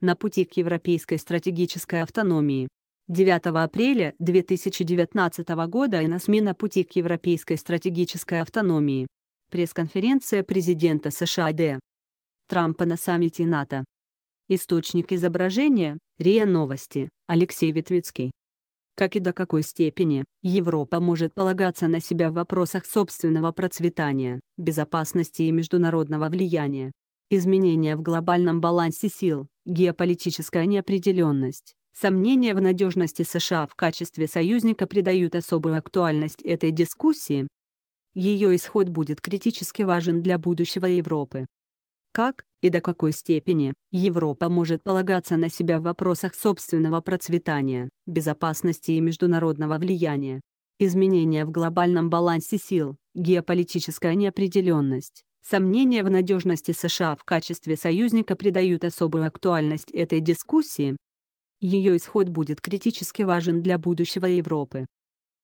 на пути к европейской стратегической автономии. 9 апреля 2019 года и на СМИ на пути к европейской стратегической автономии. Пресс-конференция президента США Д. Трампа на саммите НАТО. Источник изображения – РИА Новости, Алексей Ветвицкий. Как и до какой степени Европа может полагаться на себя в вопросах собственного процветания, безопасности и международного влияния изменения в глобальном балансе сил, геополитическая неопределенность. Сомнения в надежности США в качестве союзника придают особую актуальность этой дискуссии. Ее исход будет критически важен для будущего Европы. Как и до какой степени Европа может полагаться на себя в вопросах собственного процветания, безопасности и международного влияния? Изменения в глобальном балансе сил, геополитическая неопределенность. Сомнения в надежности США в качестве союзника придают особую актуальность этой дискуссии. Ее исход будет критически важен для будущего Европы.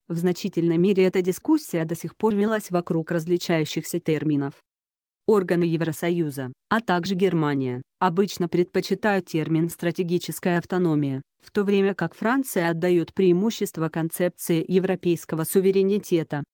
В значительной мере эта дискуссия до сих пор велась вокруг различающихся терминов. Органы Евросоюза, а также Германия, обычно предпочитают термин «стратегическая автономия», в то время как Франция отдает преимущество концепции европейского суверенитета.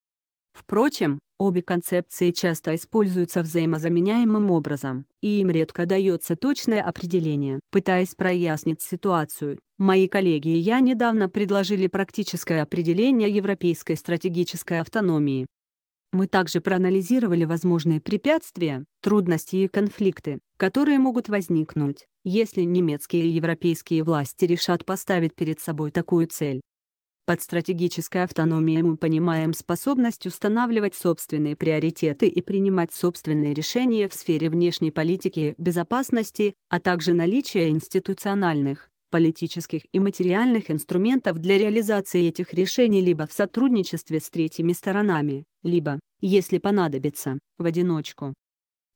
Впрочем, Обе концепции часто используются взаимозаменяемым образом, и им редко дается точное определение. Пытаясь прояснить ситуацию, мои коллеги и я недавно предложили практическое определение европейской стратегической автономии. Мы также проанализировали возможные препятствия, трудности и конфликты, которые могут возникнуть, если немецкие и европейские власти решат поставить перед собой такую цель. Под стратегической автономией мы понимаем способность устанавливать собственные приоритеты и принимать собственные решения в сфере внешней политики, безопасности, а также наличие институциональных, политических и материальных инструментов для реализации этих решений либо в сотрудничестве с третьими сторонами, либо, если понадобится, в одиночку.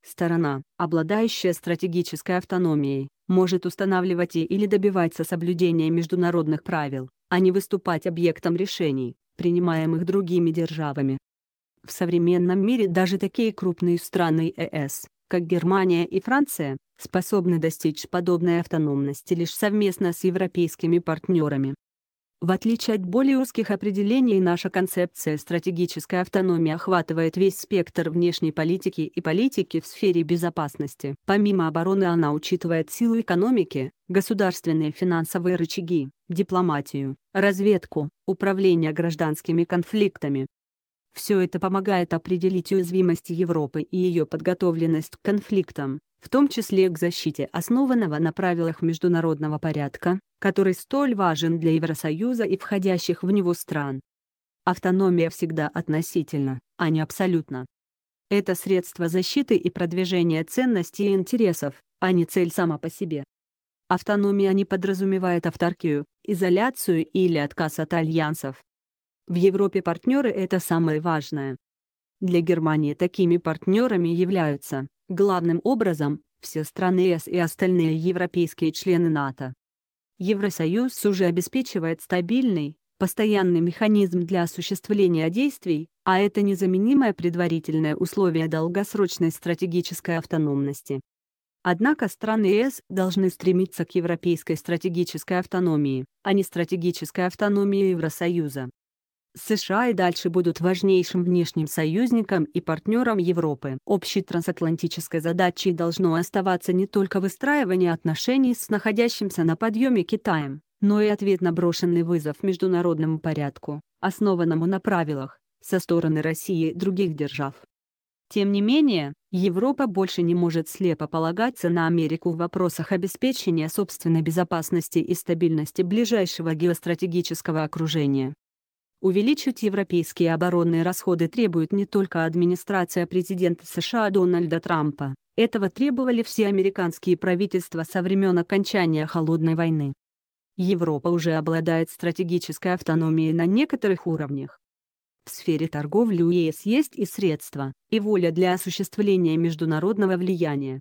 Сторона, обладающая стратегической автономией, может устанавливать и или добиваться соблюдения международных правил, а не выступать объектом решений, принимаемых другими державами. В современном мире даже такие крупные страны ЕС, э как Германия и Франция, способны достичь подобной автономности лишь совместно с европейскими партнерами. В отличие от более узких определений, наша концепция стратегической автономии охватывает весь спектр внешней политики и политики в сфере безопасности. Помимо обороны она учитывает силу экономики, государственные финансовые рычаги, дипломатию, разведку, управление гражданскими конфликтами, все это помогает определить уязвимость Европы и ее подготовленность к конфликтам, в том числе к защите основанного на правилах международного порядка, который столь важен для Евросоюза и входящих в него стран. Автономия всегда относительно, а не абсолютно. Это средство защиты и продвижения ценностей и интересов, а не цель сама по себе. Автономия не подразумевает автаркию, изоляцию или отказ от альянсов, в Европе партнеры – это самое важное. Для Германии такими партнерами являются, главным образом, все страны ЕС и остальные европейские члены НАТО. Евросоюз уже обеспечивает стабильный, постоянный механизм для осуществления действий, а это незаменимое предварительное условие долгосрочной стратегической автономности. Однако страны ЕС должны стремиться к европейской стратегической автономии, а не стратегической автономии Евросоюза. США и дальше будут важнейшим внешним союзником и партнером Европы. Общей трансатлантической задачей должно оставаться не только выстраивание отношений с находящимся на подъеме Китаем, но и ответ на брошенный вызов международному порядку, основанному на правилах, со стороны России и других держав. Тем не менее, Европа больше не может слепо полагаться на Америку в вопросах обеспечения собственной безопасности и стабильности ближайшего геостратегического окружения. Увеличить европейские оборонные расходы требует не только администрация президента США Дональда Трампа, этого требовали все американские правительства со времен окончания Холодной войны. Европа уже обладает стратегической автономией на некоторых уровнях. В сфере торговли у ЕС есть и средства, и воля для осуществления международного влияния.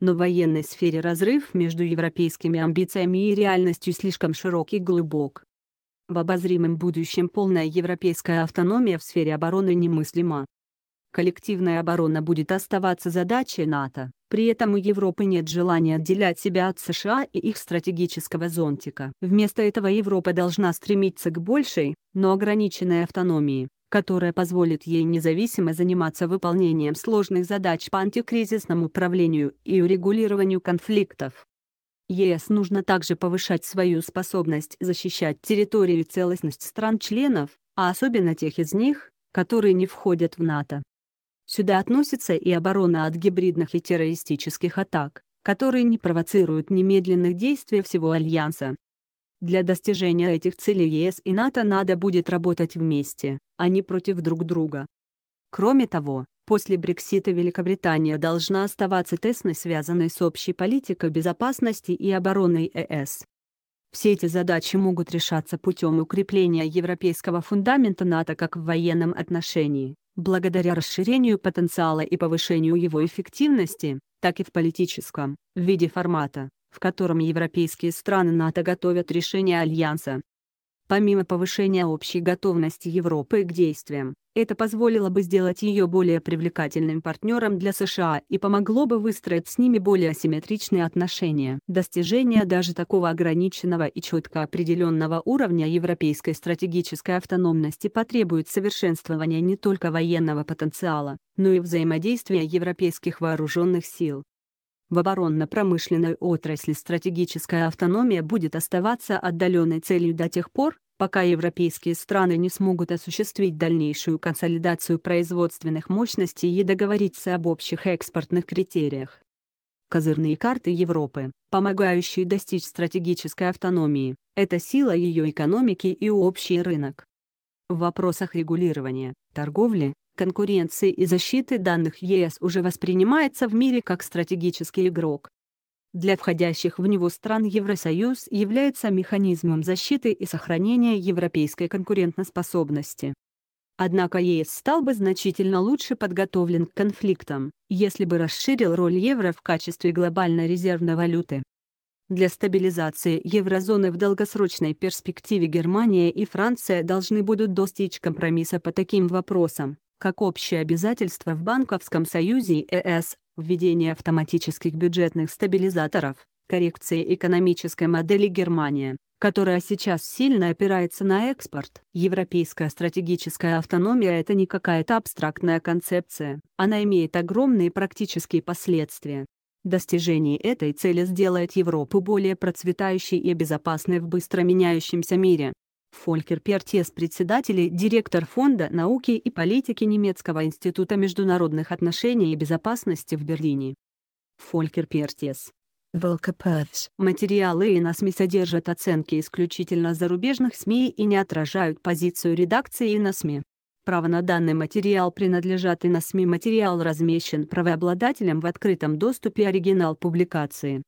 Но в военной сфере разрыв между европейскими амбициями и реальностью слишком широк и глубок, в обозримом будущем полная европейская автономия в сфере обороны немыслима. Коллективная оборона будет оставаться задачей НАТО, при этом у Европы нет желания отделять себя от США и их стратегического зонтика. Вместо этого Европа должна стремиться к большей, но ограниченной автономии, которая позволит ей независимо заниматься выполнением сложных задач по антикризисному управлению и урегулированию конфликтов. ЕС нужно также повышать свою способность защищать территорию и целостность стран-членов, а особенно тех из них, которые не входят в НАТО. Сюда относится и оборона от гибридных и террористических атак, которые не провоцируют немедленных действий всего Альянса. Для достижения этих целей ЕС и НАТО надо будет работать вместе, а не против друг друга. Кроме того, После Брексита Великобритания должна оставаться тесной, связанной с общей политикой безопасности и обороной ЕС. Э Все эти задачи могут решаться путем укрепления европейского фундамента НАТО как в военном отношении, благодаря расширению потенциала и повышению его эффективности, так и в политическом, в виде формата, в котором европейские страны НАТО готовят решение Альянса. Помимо повышения общей готовности Европы к действиям, это позволило бы сделать ее более привлекательным партнером для США и помогло бы выстроить с ними более симметричные отношения. Достижение даже такого ограниченного и четко определенного уровня европейской стратегической автономности потребует совершенствования не только военного потенциала, но и взаимодействия европейских вооруженных сил. В оборонно-промышленной отрасли стратегическая автономия будет оставаться отдаленной целью до тех пор, Пока европейские страны не смогут осуществить дальнейшую консолидацию производственных мощностей и договориться об общих экспортных критериях. Козырные карты Европы, помогающие достичь стратегической автономии, это сила ее экономики и общий рынок. В вопросах регулирования, торговли, конкуренции и защиты данных ЕС уже воспринимается в мире как стратегический игрок для входящих в него стран Евросоюз является механизмом защиты и сохранения европейской конкурентоспособности. Однако ЕС стал бы значительно лучше подготовлен к конфликтам, если бы расширил роль евро в качестве глобальной резервной валюты. Для стабилизации еврозоны в долгосрочной перспективе Германия и Франция должны будут достичь компромисса по таким вопросам, как общее обязательство в Банковском союзе ЕС, введение автоматических бюджетных стабилизаторов, коррекции экономической модели Германии, которая сейчас сильно опирается на экспорт. Европейская стратегическая автономия — это не какая-то абстрактная концепция, она имеет огромные практические последствия. Достижение этой цели сделает Европу более процветающей и безопасной в быстро меняющемся мире. Фолькер Пертес, председатель и директор Фонда науки и политики Немецкого института международных отношений и безопасности в Берлине. Фолькер Пертес. Материалы ИНАСМИ содержат оценки исключительно зарубежных СМИ и не отражают позицию редакции ИНАСМИ. Право на данный материал принадлежат и на СМИ материал размещен правообладателем в открытом доступе оригинал публикации.